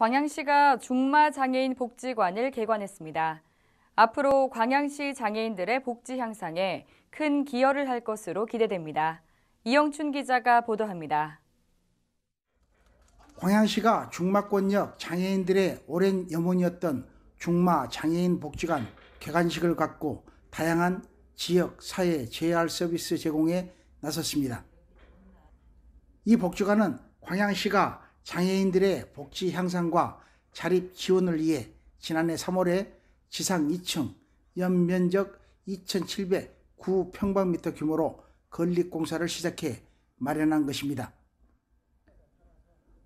광양시가 중마 장애인 복지관을 개관했습니다. 앞으로 광양시 장애인들의 복지 향상에 큰 기여를 할 것으로 기대됩니다. 이영춘 기자가 보도합니다. 광양시가 중마권역 장애인들의 오랜 염원이었던 중마 장애인 복지관 개관식을 갖고 다양한 지역 사회 JR 서비스 제공에 나섰습니다. 이 복지관은 광양시가 장애인들의 복지 향상과 자립 지원을 위해 지난해 3월에 지상 2층 연면적 2,709평방미터 규모로 건립공사를 시작해 마련한 것입니다.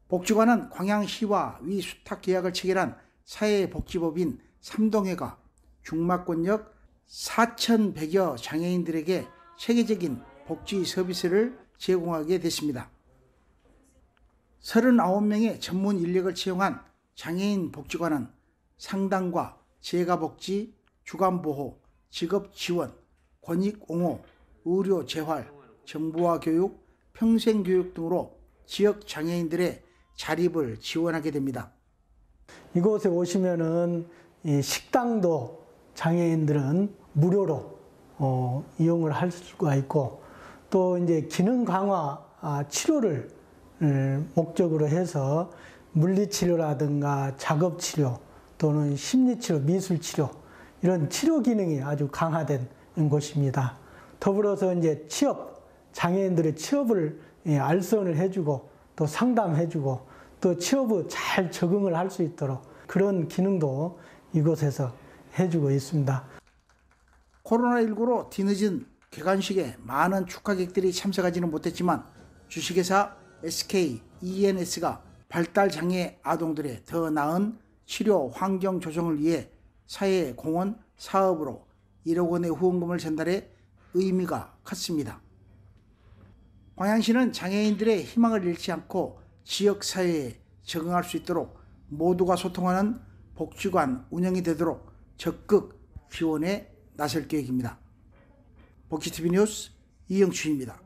복지관은 광양시와 위수탁 계약을 체결한 사회복지법인 삼동회가 중마권역 4,100여 장애인들에게 체계적인 복지 서비스를 제공하게 됐습니다. 39명의 전문 인력을 채용한 장애인 복지관은 상담과 재가복지, 주간보호, 직업지원, 권익옹호, 의료재활, 정부화 교육, 평생교육 등으로 지역 장애인들의 자립을 지원하게 됩니다. 이곳에 오시면은 식당도 장애인들은 무료로 어, 이용을 할 수가 있고 또 이제 기능 강화 아, 치료를 예, 목적으로 해서 물리치료라든가 작업치료 또는 심리치료, 미술치료 이런 치료 기능이 아주 강화된 곳입니다. 더불어서 이제 취업, 장애인들의 취업을 예, 알선을 해주고 또 상담해주고 또 취업을 잘 적응을 할 수 있도록 그런 기능도 이곳에서 해주고 있습니다. 코로나19로 뒤늦은 개관식에 많은 축하객들이 참석하지는 못했지만 주식회사 SK, ENS가 발달장애 아동들의 더 나은 치료 환경 조성을 위해 사회 공헌 사업으로 1억 원의 후원금을 전달해 의미가 컸습니다. 광양시는 장애인들의 희망을 잃지 않고 지역사회에 적응할 수 있도록 모두가 소통하는 복지관 운영이 되도록 적극 지원에 나설 계획입니다. 복지TV 뉴스 이영춘입니다.